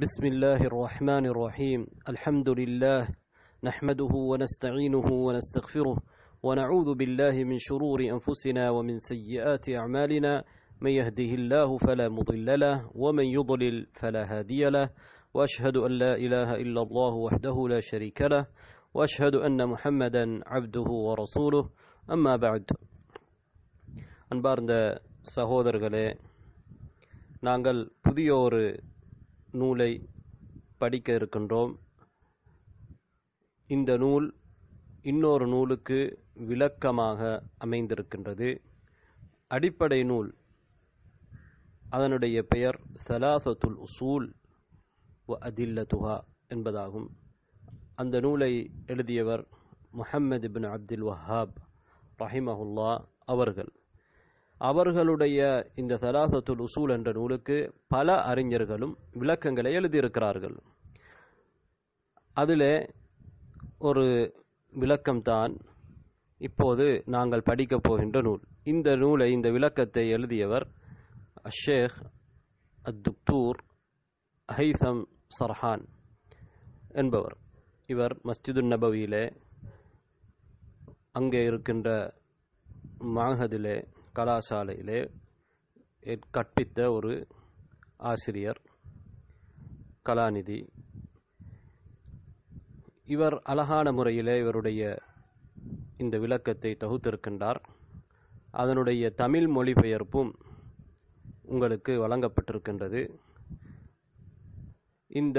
بسم الله الرحمن الرحيم الحمد لله نحمده ونستعينه ونستغفره ونعوذ بالله من شرور أنفسنا ومن سيئات أعمالنا من يهده الله فلا مضل له ومن يضلل فلا هادي له وأشهد أن لا إله إلا الله وحده لا شريك له وأشهد أن محمدا عبده ورسوله أما بعد அன்பார்ந்த சகோதரர்களே நாங்கள் புதிய ஒரு நூலை படிக்க இருக்கின்றோம் இந்த நூல் இன்னொரு நூலுக்கு விளக்கமாக அமைந்திருக்கின்றது அடிப்படை நூல் அதனுடைய பெயர் சலாசத்துல் உசூல் அதில்ல துஹா என்பதாகும் அந்த நூலை எழுதியவர் முஹம்மது பின் அப்துல் வஹாப் ரஹிமஹுல்லா அவர்கள் அவர்களுடைய இந்த தலாசத்துல் உசூல் என்ற நூலுக்கு பல அறிஞர்களும் விளக்கங்களை எழுதியிருக்கிறார்கள் அதில் ஒரு விளக்கம்தான் இப்போது நாங்கள் படிக்கப் போகின்ற நூல் இந்த நூலை இந்த விளக்கத்தை எழுதியவர் ஷேக் அத்துப்தூர் ஹைசம் சர்ஹான் என்பவர் இவர் மஸ்ஜிது நபவியிலே அங்கே இருக்கின்ற மாகதிலே கலாசாலையிலே கற்பித்த ஒரு ஆசிரியர் கலாநிதி இவர் அழகான முறையிலே இவருடைய இந்த விளக்கத்தை தொகுத்திருக்கின்றார் அதனுடைய தமிழ் மொழிபெயர்ப்பும் உங்களுக்கு வழங்கப்பட்டிருக்கின்றது இந்த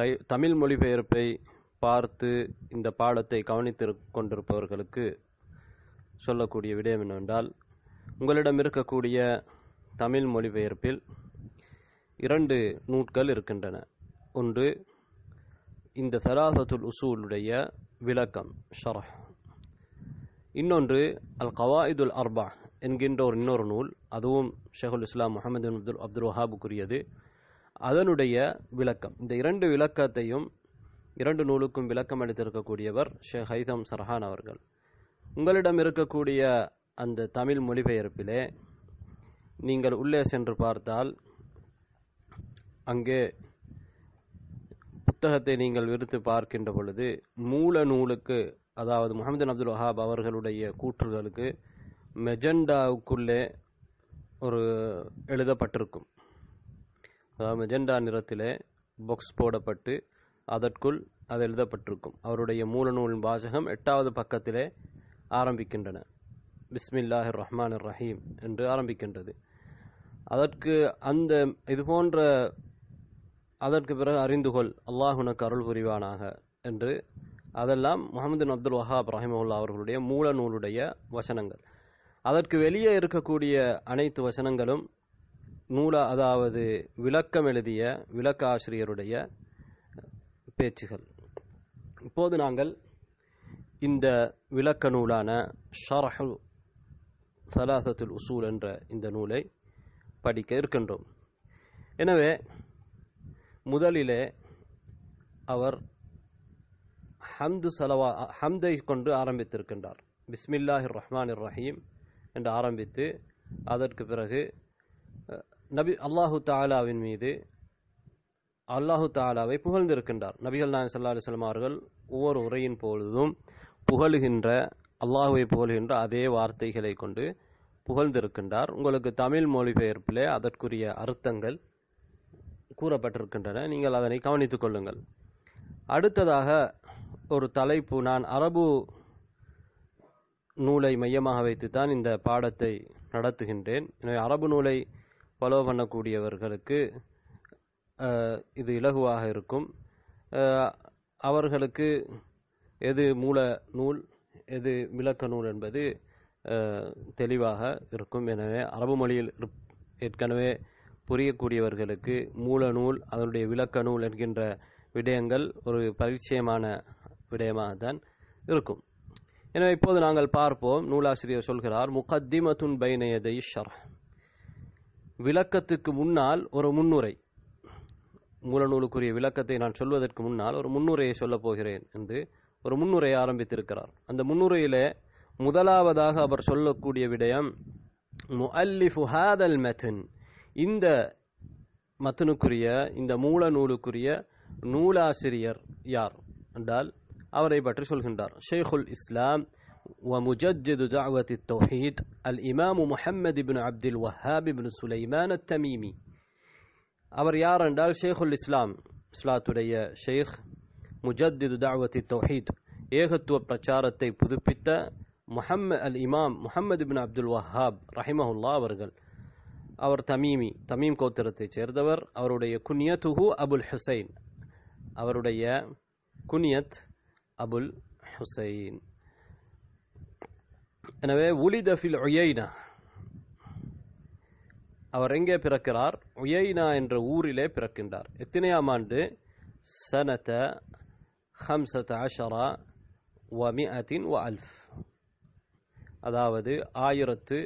தை தமிழ் மொழிபெயர்ப்பை பார்த்து இந்த பாடத்தை கவனித்து கொண்டிருப்பவர்களுக்கு சொல்லக்கூடிய விடயம் என்னவென்றால் உங்களிடம் இருக்கக்கூடிய தமிழ் மொழிபெயர்ப்பில் இரண்டு நூட்கள் இருக்கின்றன ஒன்று இந்த சராசத்துல் உசூலுடைய விளக்கம் ஷரஹ் இன்னொன்று அல் கவாயிதுல் அர்பா என்கின்ற ஒரு இன்னொரு நூல் அதுவும் ஷேகுல் இஸ்லாம் முகமது அப்துல் அப்துல் வஹாபுக்குரியது அதனுடைய விளக்கம் இந்த இரண்டு விளக்கத்தையும் இரண்டு நூலுக்கும் விளக்கம் அளித்திருக்கக்கூடியவர் ஷேக் ஹைதம் சர்ஹான் அவர்கள் உங்களிடம் இருக்கக்கூடிய அந்த தமிழ் மொழிபெயர்ப்பிலே நீங்கள் உள்ளே சென்று பார்த்தால் அங்கே புத்தகத்தை நீங்கள் விரித்து பார்க்கின்ற பொழுது மூல நூலுக்கு அதாவது முகமது அப்துல் வஹாப் அவர்களுடைய கூற்றுகளுக்கு மெஜெண்டாவுக்குள்ளே ஒரு எழுதப்பட்டிருக்கும் அதாவது மெஜெண்டா நிறத்திலே பொக்ஸ் போடப்பட்டு அதற்குள் அது எழுதப்பட்டிருக்கும் அவருடைய நூலின் வாசகம் எட்டாவது பக்கத்திலே ஆரம்பிக்கின்றன பிஸ்மில்லாஹி ரஹ்மான் ரஹீம் என்று ஆரம்பிக்கின்றது அதற்கு அந்த இது போன்ற அதற்கு பிறகு அறிந்து கொள் அல்லாஹ் உனக்கு அருள் புரிவானாக என்று அதெல்லாம் முகமது அப்துல் வஹாப் ரஹிமவுல்லா அவர்களுடைய மூல நூலுடைய வசனங்கள் அதற்கு வெளியே இருக்கக்கூடிய அனைத்து வசனங்களும் நூல அதாவது விளக்கம் எழுதிய விளக்க ஆசிரியருடைய பேச்சுகள் இப்போது நாங்கள் இந்த விளக்க நூலான ஷரஹுல் சலாசத்துல் உசூல் என்ற இந்த நூலை படிக்க இருக்கின்றோம் எனவே முதலிலே அவர் ஹம்து சலவா ஹம்தை கொண்டு ஆரம்பித்திருக்கின்றார் பிஸ்மில்லாஹிர் ரஹ்மான் ரஹீம் என்று ஆரம்பித்து அதற்கு பிறகு நபி அல்லாஹு தாலாவின் மீது அல்லாஹு தாலாவை புகழ்ந்திருக்கின்றார் நபிகள் நாயன் சல்லா அலிஸ்லாம் ஒவ்வொரு உரையின் பொழுதும் புகழுகின்ற அல்லாஹுவை புகழ்கின்ற அதே வார்த்தைகளை கொண்டு புகழ்ந்திருக்கின்றார் உங்களுக்கு தமிழ் மொழிபெயர்ப்பிலே அதற்குரிய அர்த்தங்கள் கூறப்பட்டிருக்கின்றன நீங்கள் அதனை கவனித்துக் கொள்ளுங்கள் அடுத்ததாக ஒரு தலைப்பு நான் அரபு நூலை மையமாக வைத்துத்தான் இந்த பாடத்தை நடத்துகின்றேன் எனவே அரபு நூலை ஃபாலோ பண்ணக்கூடியவர்களுக்கு இது இலகுவாக இருக்கும் அவர்களுக்கு எது மூல நூல் எது விளக்க நூல் என்பது தெளிவாக இருக்கும் எனவே அரபு மொழியில் ஏற்கனவே புரியக்கூடியவர்களுக்கு மூல நூல் அதனுடைய விளக்க நூல் என்கின்ற விடயங்கள் ஒரு பரிச்சயமான விடயமாக தான் இருக்கும் எனவே இப்போது நாங்கள் பார்ப்போம் நூலாசிரியர் சொல்கிறார் முகத்திமத்துன் பைனயதை ஷர் விளக்கத்துக்கு முன்னால் ஒரு முன்னுரை மூலநூலுக்குரிய விளக்கத்தை நான் சொல்வதற்கு முன்னால் ஒரு முன்னுரையை சொல்லப் போகிறேன் என்று ஒரு முன்னுரையை ஆரம்பித்திருக்கிறார் அந்த முன்னுரையிலே முதலாவதாக அவர் சொல்லக்கூடிய விடயம் முஅல்லிஃபு ஹாதல் மெத்தன் இந்த மத்தனுக்குரிய இந்த மூல நூலுக்குரிய நூலாசிரியர் யார் என்றால் அவரை பற்றி சொல்கின்றார் ஷேகுல் இஸ்லாம் ومجدد دعوة التوحيد الإمام محمد بن عبد الوهاب بن سليمان التميمي அவர் யார் என்றால் ஷேகுல் இஸ்லாம் இஸ்லாத்துடைய شيخ முஜத்திது தாவத்தி தௌஹீத் ஏகத்துவ பிரச்சாரத்தை புதுப்பித்த முஹம்ம அல் இமாம் முஹம்மது பின் அப்துல் வஹாப் ரஹிமஹுல்லா அவர்கள் அவர் தமீமி தமீம் கோத்திரத்தைச் சேர்ந்தவர் அவருடைய குனியத் ஹு அபுல் ஹுசைன் அவருடைய குனியத் அபுல் ஹுசைன் எனவே உலிதஃபில் ஒயைனா அவர் எங்கே பிறக்கிறார் ஒயைனா என்ற ஊரிலே பிறக்கின்றார் எத்தனையாம் ஆண்டு சனத ஹம்சத் அஷரா வமிஅத்தின் வ அல்ஃப் அதாவது ஆயிரத்து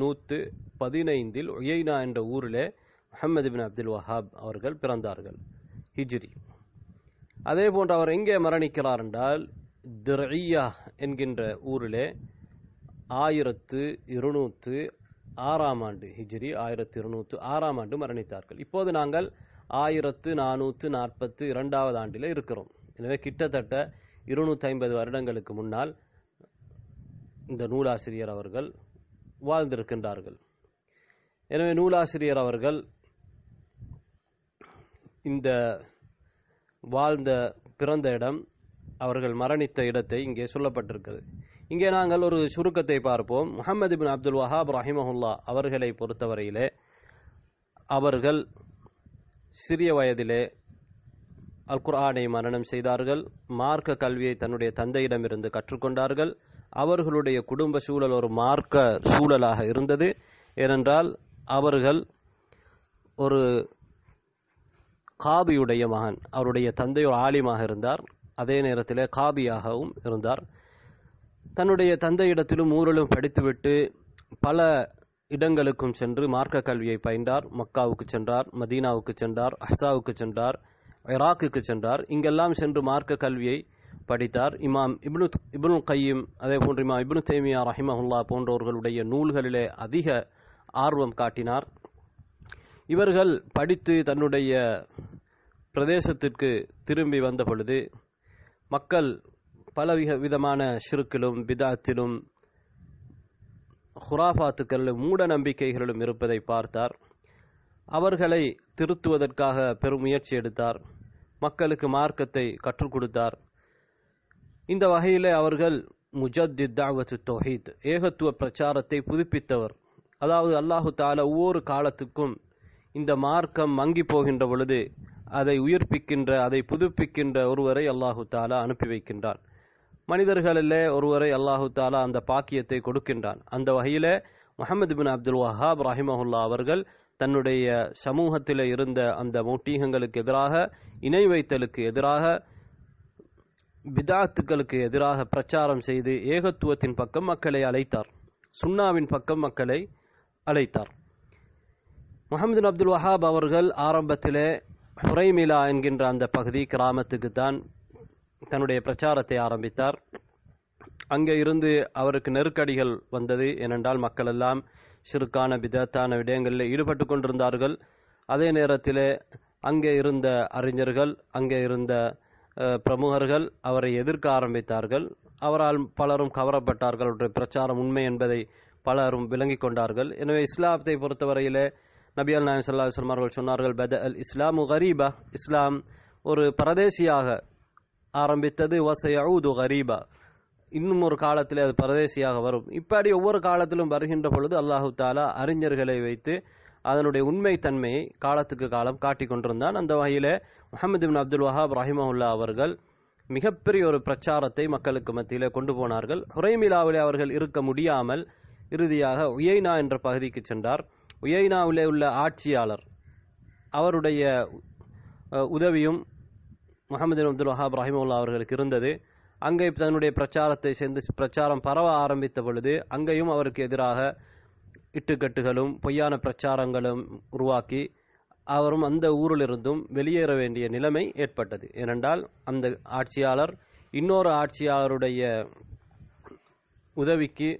நூற்று பதினைந்தில் ஒய்னா என்ற ஊரில் முஹம்மது பின் அப்துல் வஹாப் அவர்கள் பிறந்தார்கள் ஹிஜ்ரி அதே போன்று அவர் எங்கே மரணிக்கிறார் என்றால் திரையா என்கின்ற ஊரில் ஆயிரத்து இருநூற்று ஆறாம் ஆண்டு ஹிஜ்ரி ஆயிரத்து இருநூற்று ஆறாம் ஆண்டு மரணித்தார்கள் இப்போது நாங்கள் ஆயிரத்து நானூற்று நாற்பத்து இரண்டாவது ஆண்டில் இருக்கிறோம் எனவே கிட்டத்தட்ட இருநூற்றி ஐம்பது வருடங்களுக்கு முன்னால் இந்த நூலாசிரியர் அவர்கள் வாழ்ந்திருக்கின்றார்கள் எனவே நூலாசிரியர் அவர்கள் இந்த வாழ்ந்த பிறந்த இடம் அவர்கள் மரணித்த இடத்தை இங்கே சொல்லப்பட்டிருக்கிறது இங்கே நாங்கள் ஒரு சுருக்கத்தை பார்ப்போம் முகமது பின் அப்துல் வஹாப் ரஹிமஹுல்லா அவர்களை பொறுத்தவரையிலே அவர்கள் சிறிய வயதிலே அல்குர்ஆனை மரணம் செய்தார்கள் மார்க்க கல்வியை தன்னுடைய தந்தையிடமிருந்து கற்றுக்கொண்டார்கள் அவர்களுடைய குடும்ப சூழல் ஒரு மார்க்க சூழலாக இருந்தது ஏனென்றால் அவர்கள் ஒரு காபியுடைய மகன் அவருடைய தந்தை ஒரு ஆலிமாக இருந்தார் அதே நேரத்தில் காபியாகவும் இருந்தார் தன்னுடைய தந்தையிடத்திலும் ஊரிலும் படித்துவிட்டு பல இடங்களுக்கும் சென்று மார்க்க கல்வியை பயின்றார் மக்காவுக்கு சென்றார் மதீனாவுக்கு சென்றார் அஹாவுக்கு சென்றார் ஈராக்குக்கு சென்றார் இங்கெல்லாம் சென்று மார்க்க கல்வியை படித்தார் இமாம் இப்னு இப்னு கையும் அதே போன்று இமாம் இப்னு தேமியா ரஹிமஹுல்லா போன்றவர்களுடைய நூல்களிலே அதிக ஆர்வம் காட்டினார் இவர்கள் படித்து தன்னுடைய பிரதேசத்திற்கு திரும்பி வந்த பொழுது மக்கள் பலவிக விதமான சிறுக்கிலும் பிதாத்திலும் ஹுராஃபாத்துக்களிலும் மூட நம்பிக்கைகளிலும் இருப்பதை பார்த்தார் அவர்களை திருத்துவதற்காக பெரும் முயற்சி எடுத்தார் மக்களுக்கு மார்க்கத்தை கற்றுக் கொடுத்தார் இந்த வகையில் அவர்கள் முஜத்தித் தாவத்து தொஹீத் ஏகத்துவ பிரச்சாரத்தை புதுப்பித்தவர் அதாவது அல்லாஹு தால ஒவ்வொரு காலத்துக்கும் இந்த மார்க்கம் மங்கி போகின்ற பொழுது அதை உயிர்ப்பிக்கின்ற அதை புதுப்பிக்கின்ற ஒருவரை அல்லாஹு தாலா அனுப்பி வைக்கின்றான் மனிதர்களிலே ஒருவரை அல்லாஹு தாலா அந்த பாக்கியத்தை கொடுக்கின்றான் அந்த வகையில் முகமது பின் அப்துல் வஹாப் ரஹிமஹுல்லா அவர்கள் தன்னுடைய சமூகத்தில் இருந்த அந்த மௌட்டீகங்களுக்கு எதிராக இணை வைத்தலுக்கு எதிராக பிதாத்துக்களுக்கு எதிராக பிரச்சாரம் செய்து ஏகத்துவத்தின் பக்கம் மக்களை அழைத்தார் சுன்னாவின் பக்கம் மக்களை அழைத்தார் முகமது அப்துல் வஹாப் அவர்கள் ஆரம்பத்திலே ஹுரைமிலா என்கின்ற அந்த பகுதி கிராமத்துக்கு தான் தன்னுடைய பிரச்சாரத்தை ஆரம்பித்தார் அங்கே இருந்து அவருக்கு நெருக்கடிகள் வந்தது ஏனென்றால் மக்களெல்லாம் ஷிர்கான விதத்தான விடயங்களில் ஈடுபட்டு கொண்டிருந்தார்கள் அதே நேரத்தில் அங்கே இருந்த அறிஞர்கள் அங்கே இருந்த பிரமுகர்கள் அவரை எதிர்க்க ஆரம்பித்தார்கள் அவரால் பலரும் கவரப்பட்டார்கள் அவருடைய பிரச்சாரம் உண்மை என்பதை பலரும் விளங்கி கொண்டார்கள் எனவே இஸ்லாத்தை பொறுத்தவரையிலே நபி அல் நாயம் சல்லா சொல்மார்கள் சொன்னார்கள் பத அல் இஸ்லாம் ஹரீபா இஸ்லாம் ஒரு பரதேசியாக ஆரம்பித்தது வசையூது ஹரீபா இன்னும் ஒரு காலத்தில் அது பரதேசியாக வரும் இப்படி ஒவ்வொரு காலத்திலும் வருகின்ற பொழுது அல்லாஹு தாலா அறிஞர்களை வைத்து அதனுடைய உண்மை தன்மையை காலத்துக்கு காலம் காட்டி கொண்டிருந்தான் அந்த வகையில் முகமது பின் அப்துல் வஹாப் ரஹிமஹுல்லா அவர்கள் மிகப்பெரிய ஒரு பிரச்சாரத்தை மக்களுக்கு மத்தியில் கொண்டு போனார்கள் ஹுரைமிலாவிலே அவர்கள் இருக்க முடியாமல் இறுதியாக உயைனா என்ற பகுதிக்கு சென்றார் உயைனாவிலே உள்ள ஆட்சியாளர் அவருடைய உதவியும் முகமது அப்துல் வஹாப் ரஹிமுல்லா அவர்களுக்கு இருந்தது அங்கே தன்னுடைய பிரச்சாரத்தை சேர்ந்து பிரச்சாரம் பரவ ஆரம்பித்த பொழுது அங்கேயும் அவருக்கு எதிராக இட்டுக்கட்டுகளும் பொய்யான பிரச்சாரங்களும் உருவாக்கி அவரும் அந்த ஊரிலிருந்தும் வெளியேற வேண்டிய நிலைமை ஏற்பட்டது ஏனென்றால் அந்த ஆட்சியாளர் இன்னொரு ஆட்சியாளருடைய உதவிக்கு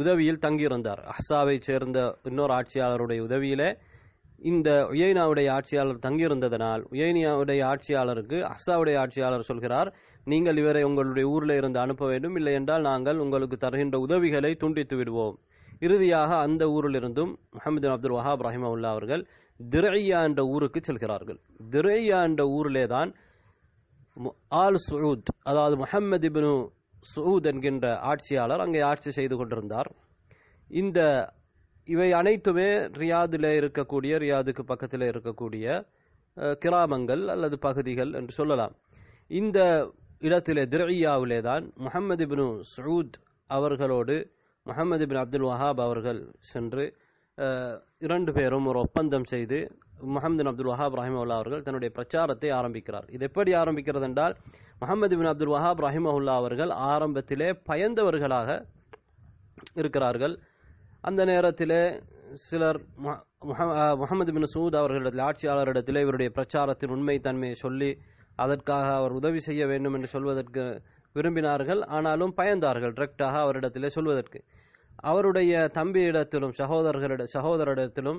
உதவியில் தங்கியிருந்தார் அஹாவை சேர்ந்த இன்னொரு ஆட்சியாளருடைய உதவியிலே இந்த உயனாவுடைய ஆட்சியாளர் தங்கியிருந்ததனால் உயனியாவுடைய ஆட்சியாளருக்கு அஹாவுடைய ஆட்சியாளர் சொல்கிறார் நீங்கள் இவரை உங்களுடைய ஊரில் இருந்து அனுப்ப வேண்டும் இல்லை என்றால் நாங்கள் உங்களுக்கு தருகின்ற உதவிகளை துண்டித்து விடுவோம் இறுதியாக அந்த ஊரிலிருந்தும் முகமது அப்துல் வஹாப் உல்லா அவர்கள் திரையா என்ற ஊருக்கு செல்கிறார்கள் திரையா என்ற ஊரிலே தான் ஆல் சுரூத் அதாவது முஹம்மது இபனு சூத் என்கின்ற ஆட்சியாளர் அங்கே ஆட்சி செய்து கொண்டிருந்தார் இந்த இவை அனைத்துமே ரியாதில் இருக்கக்கூடிய ரியாதுக்கு பக்கத்தில் இருக்கக்கூடிய கிராமங்கள் அல்லது பகுதிகள் என்று சொல்லலாம் இந்த இடத்திலே திரையாவிலே தான் முகமது இப்னு சூத் அவர்களோடு முகமது பின் அப்துல் வஹாப் அவர்கள் சென்று இரண்டு பேரும் ஒரு ஒப்பந்தம் செய்து முகமது அப்துல் வஹாப் ரஹிமவுல்லா அவர்கள் தன்னுடைய பிரச்சாரத்தை ஆரம்பிக்கிறார் இது எப்படி ஆரம்பிக்கிறது என்றால் முகமது பின் அப்துல் வஹாப் ரஹிமவுல்லா அவர்கள் ஆரம்பத்திலே பயந்தவர்களாக இருக்கிறார்கள் அந்த நேரத்தில் சிலர் முகமது பின் சூத் அவர்களிடத்தில் ஆட்சியாளரிடத்தில் இவருடைய பிரச்சாரத்தின் உண்மை தன்மையை சொல்லி அதற்காக அவர் உதவி செய்ய வேண்டும் என்று சொல்வதற்கு விரும்பினார்கள் ஆனாலும் பயந்தார்கள் டிரெக்டாக அவரிடத்திலே சொல்வதற்கு அவருடைய தம்பியிடத்திலும் சகோதரர்களிட சகோதரரிடத்திலும்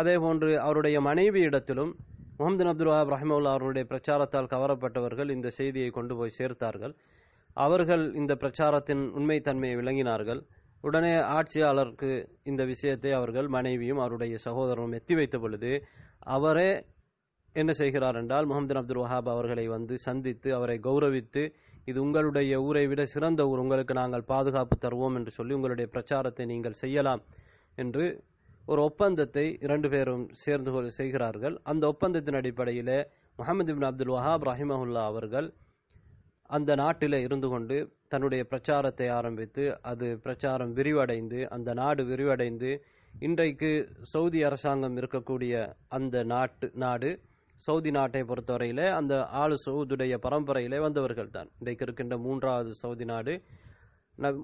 அதே போன்று அவருடைய மனைவியிடத்திலும் முகமது அப்துல் வஹாப் அவருடைய பிரச்சாரத்தால் கவரப்பட்டவர்கள் இந்த செய்தியை கொண்டு போய் சேர்த்தார்கள் அவர்கள் இந்த பிரச்சாரத்தின் உண்மைத்தன்மையை விளங்கினார்கள் உடனே ஆட்சியாளருக்கு இந்த விஷயத்தை அவர்கள் மனைவியும் அவருடைய சகோதரரும் எத்தி வைத்த பொழுது அவரே என்ன செய்கிறார் என்றால் முகமது அப்துல் வஹாப் அவர்களை வந்து சந்தித்து அவரை கௌரவித்து இது உங்களுடைய ஊரை விட சிறந்த ஊர் உங்களுக்கு நாங்கள் பாதுகாப்பு தருவோம் என்று சொல்லி உங்களுடைய பிரச்சாரத்தை நீங்கள் செய்யலாம் என்று ஒரு ஒப்பந்தத்தை இரண்டு பேரும் சேர்ந்து செய்கிறார்கள் அந்த ஒப்பந்தத்தின் அடிப்படையில் முகமது பின் அப்துல் வஹாப் ரஹிமஹுல்லா அவர்கள் அந்த நாட்டில் இருந்து கொண்டு தன்னுடைய பிரச்சாரத்தை ஆரம்பித்து அது பிரச்சாரம் விரிவடைந்து அந்த நாடு விரிவடைந்து இன்றைக்கு சவுதி அரசாங்கம் இருக்கக்கூடிய அந்த நாட்டு நாடு சவுதி நாட்டை பொறுத்தவரையில் அந்த ஆளு சவுதுடைய பரம்பரையிலே வந்தவர்கள் தான் இன்றைக்கு இருக்கின்ற மூன்றாவது சவுதி நாடு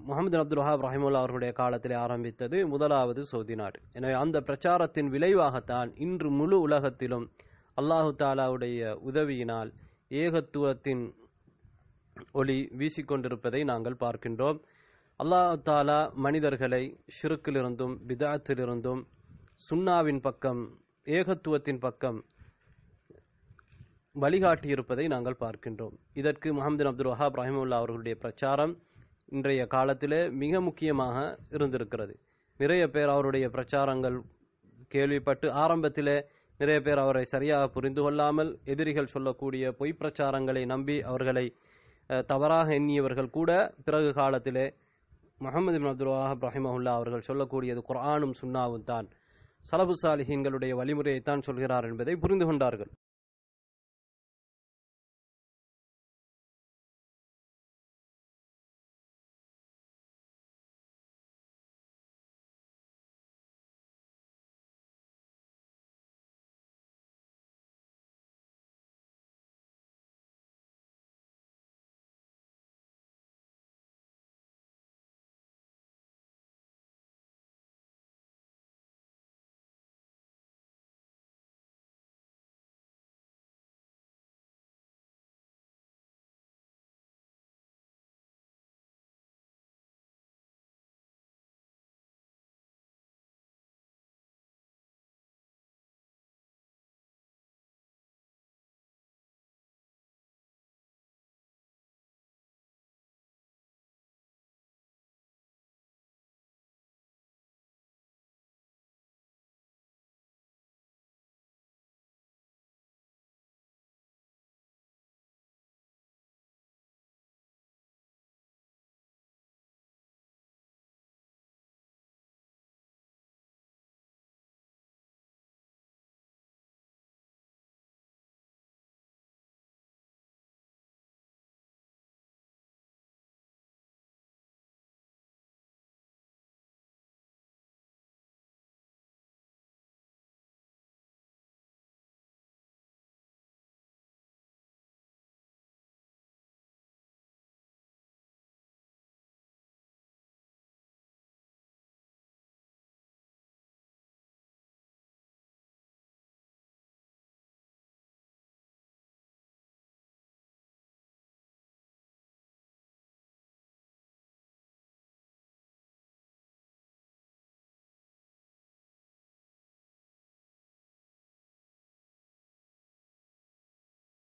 முகமது அப்துல் வஹாப் ரஹிமுல்லா அவர்களுடைய காலத்தில் ஆரம்பித்தது முதலாவது சவுதி நாடு எனவே அந்த பிரச்சாரத்தின் விளைவாகத்தான் இன்று முழு உலகத்திலும் அல்லாஹு தாலாவுடைய உதவியினால் ஏகத்துவத்தின் ஒளி வீசிக்கொண்டிருப்பதை நாங்கள் பார்க்கின்றோம் அல்லாஹு தாலா மனிதர்களை ஷிருக்கிலிருந்தும் பிதாத்திலிருந்தும் சுன்னாவின் பக்கம் ஏகத்துவத்தின் பக்கம் வழிகாட்டியிருப்பதை நாங்கள் பார்க்கின்றோம் இதற்கு முகமது அப்துல் வஹாப் ரஹிமுல்லா அவர்களுடைய பிரச்சாரம் இன்றைய காலத்திலே மிக முக்கியமாக இருந்திருக்கிறது நிறைய பேர் அவருடைய பிரச்சாரங்கள் கேள்விப்பட்டு ஆரம்பத்திலே நிறைய பேர் அவரை சரியாக புரிந்து கொள்ளாமல் எதிரிகள் சொல்லக்கூடிய பொய் பிரச்சாரங்களை நம்பி அவர்களை தவறாக எண்ணியவர்கள் கூட பிறகு காலத்திலே முகமது பின் அப்துல் வஹாப் ரஹிமஹுல்லா அவர்கள் சொல்லக்கூடியது குரானும் சுன்னாவும் தான் சலபு சாலிஹீன்களுடைய வழிமுறையைத்தான் சொல்கிறார் என்பதை புரிந்து கொண்டார்கள்